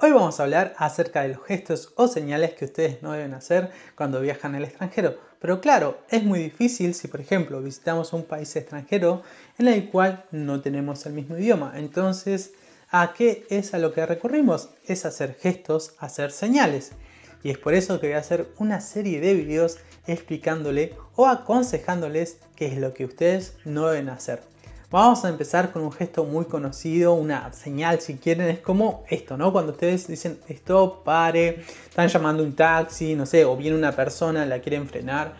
Hoy vamos a hablar acerca de los gestos o señales que ustedes no deben hacer cuando viajan al extranjero. Pero claro, es muy difícil si por ejemplo visitamos un país extranjero en el cual no tenemos el mismo idioma. Entonces, ¿a qué es a lo que recurrimos? Es hacer gestos, hacer señales. Y es por eso que voy a hacer una serie de videos explicándole o aconsejándoles qué es lo que ustedes no deben hacer. Vamos a empezar con un gesto muy conocido, una señal si quieren, es como esto, ¿no? Cuando ustedes dicen esto, pare, están llamando un taxi, no sé, o viene una persona, la quieren frenar.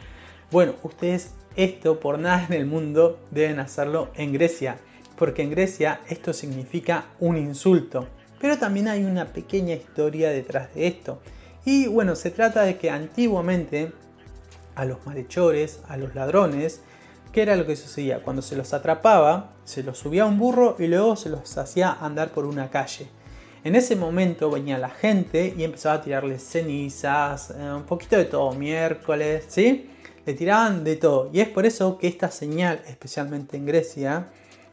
Bueno, ustedes esto por nada en el mundo deben hacerlo en Grecia, porque en Grecia esto significa un insulto. Pero también hay una pequeña historia detrás de esto. Y bueno, se trata de que antiguamente a los malhechores, a los ladrones, era lo que sucedía? Cuando se los atrapaba, se los subía a un burro y luego se los hacía andar por una calle. En ese momento venía la gente y empezaba a tirarles cenizas, eh, un poquito de todo, miércoles, ¿sí? Le tiraban de todo. Y es por eso que esta señal, especialmente en Grecia,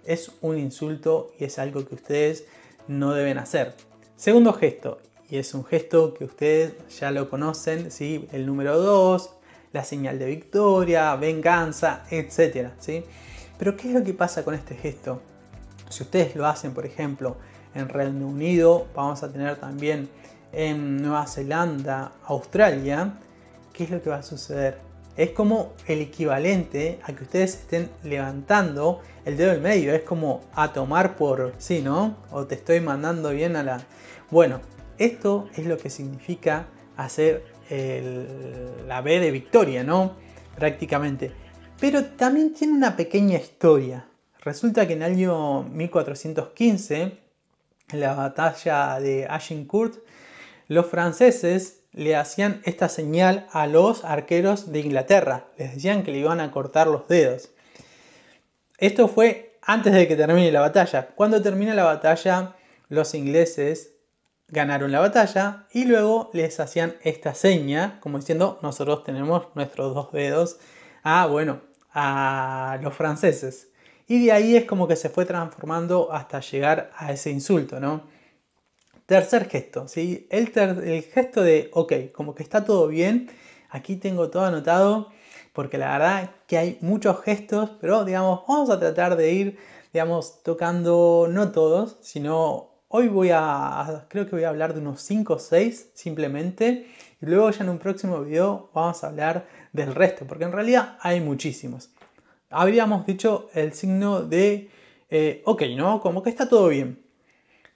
es un insulto y es algo que ustedes no deben hacer. Segundo gesto, y es un gesto que ustedes ya lo conocen, ¿sí? El número 2, la señal de victoria, venganza, etc. ¿sí? Pero ¿qué es lo que pasa con este gesto? Si ustedes lo hacen, por ejemplo, en Reino Unido, vamos a tener también en Nueva Zelanda, Australia, ¿qué es lo que va a suceder? Es como el equivalente a que ustedes estén levantando el dedo del medio, es como a tomar por sí, ¿no? O te estoy mandando bien a la... Bueno, esto es lo que significa hacer la B de Victoria, ¿no? Prácticamente. Pero también tiene una pequeña historia. Resulta que en el año 1415, en la batalla de Agincourt, los franceses le hacían esta señal a los arqueros de Inglaterra. Les decían que le iban a cortar los dedos. Esto fue antes de que termine la batalla. Cuando termina la batalla, los ingleses ganaron la batalla y luego les hacían esta seña, como diciendo, nosotros tenemos nuestros dos dedos a, bueno, a los franceses. Y de ahí es como que se fue transformando hasta llegar a ese insulto, ¿no? Tercer gesto, ¿sí? El, el gesto de, ok, como que está todo bien, aquí tengo todo anotado, porque la verdad que hay muchos gestos, pero digamos, vamos a tratar de ir, digamos, tocando no todos, sino Hoy voy a, creo que voy a hablar de unos 5 o 6 simplemente. Y luego ya en un próximo video vamos a hablar del resto, porque en realidad hay muchísimos. Habríamos dicho el signo de, eh, ok, ¿no? Como que está todo bien.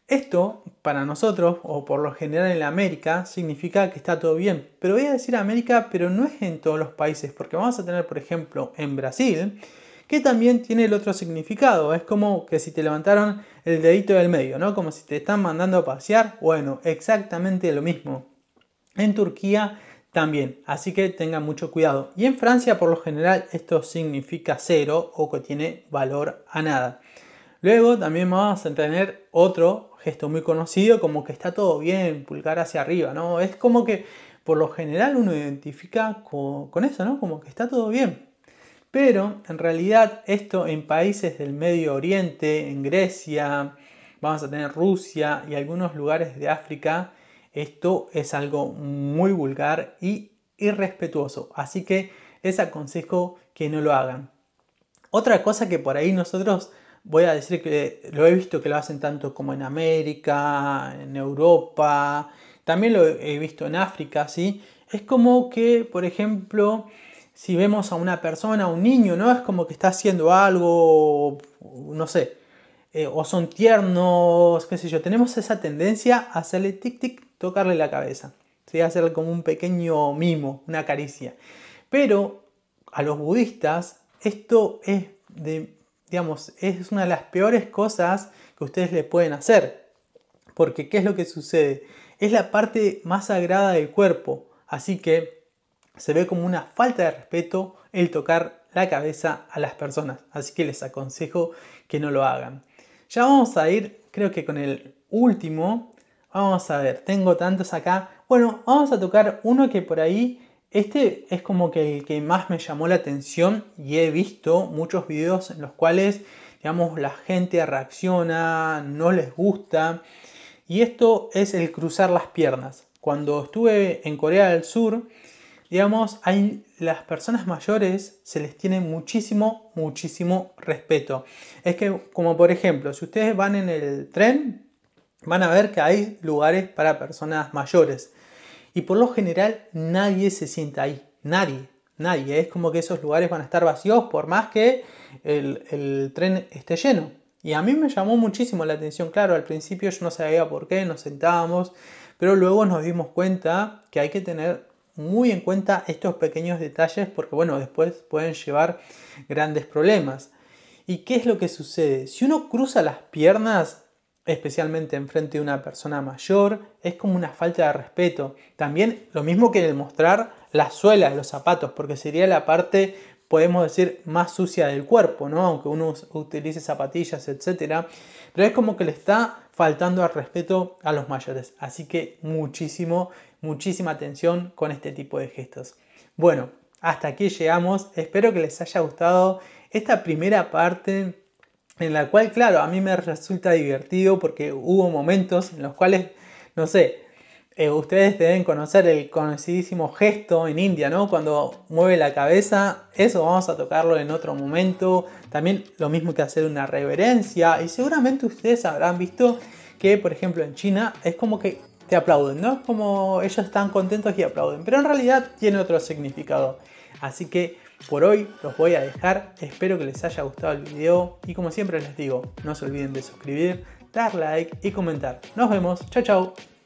Esto, para nosotros, o por lo general en América, significa que está todo bien. Pero voy a decir América, pero no es en todos los países, porque vamos a tener, por ejemplo, en Brasil, que también tiene el otro significado. Es como que si te levantaron el dedito del medio, ¿no? Como si te están mandando a pasear. Bueno, exactamente lo mismo. En Turquía también, así que tengan mucho cuidado. Y en Francia, por lo general, esto significa cero o que tiene valor a nada. Luego también vamos a tener otro gesto muy conocido, como que está todo bien, pulgar hacia arriba, ¿no? Es como que por lo general uno identifica con, con eso, ¿no? Como que está todo bien. Pero en realidad esto en países del Medio Oriente, en Grecia, vamos a tener Rusia y algunos lugares de África, esto es algo muy vulgar y irrespetuoso. Así que les aconsejo que no lo hagan. Otra cosa que por ahí nosotros voy a decir que lo he visto que lo hacen tanto como en América, en Europa, también lo he visto en África, ¿sí? Es como que, por ejemplo, si vemos a una persona, a un niño, ¿no? Es como que está haciendo algo, no sé, eh, o son tiernos, qué sé yo. Tenemos esa tendencia a hacerle tic-tic, tocarle la cabeza, ¿sí? Hacerle como un pequeño mimo, una caricia. Pero a los budistas esto es de, digamos, es una de las peores cosas que ustedes le pueden hacer. Porque ¿qué es lo que sucede? Es la parte más sagrada del cuerpo. Así que se ve como una falta de respeto el tocar la cabeza a las personas. Así que les aconsejo que no lo hagan. Ya vamos a ir, creo que con el último. Vamos a ver, tengo tantos acá. Bueno, vamos a tocar uno que por ahí, este es como que el que más me llamó la atención y he visto muchos videos en los cuales, digamos, la gente reacciona, no les gusta. Y esto es el cruzar las piernas. Cuando estuve en Corea del Sur, digamos, hay, las personas mayores se les tiene muchísimo, muchísimo respeto. Es que, como por ejemplo, si ustedes van en el tren, van a ver que hay lugares para personas mayores. Y por lo general nadie se sienta ahí, nadie, nadie. Es como que esos lugares van a estar vacíos por más que el, el tren esté lleno. Y a mí me llamó muchísimo la atención, claro, al principio yo no sabía por qué, nos sentábamos, pero luego nos dimos cuenta que hay que tener muy en cuenta estos pequeños detalles porque, bueno, después pueden llevar grandes problemas. ¿Y qué es lo que sucede? Si uno cruza las piernas, especialmente en frente de una persona mayor, es como una falta de respeto. También lo mismo que el mostrar las suelas de los zapatos, porque sería la parte, podemos decir, más sucia del cuerpo, ¿no? Aunque uno utilice zapatillas, etc. Pero es como que le está faltando al respeto a los mayores. Así que muchísimo muchísima atención con este tipo de gestos. Bueno, hasta aquí llegamos. Espero que les haya gustado esta primera parte en la cual, claro, a mí me resulta divertido porque hubo momentos en los cuales, no sé, eh, ustedes deben conocer el conocidísimo gesto en India, ¿no? Cuando mueve la cabeza, eso vamos a tocarlo en otro momento. También lo mismo que hacer una reverencia. Y seguramente ustedes habrán visto que, por ejemplo, en China es como que te aplauden, ¿no? Como ellos están contentos y aplauden, pero en realidad tiene otro significado. Así que por hoy los voy a dejar, espero que les haya gustado el video y como siempre les digo, no se olviden de suscribir, dar like y comentar. Nos vemos, chao chao.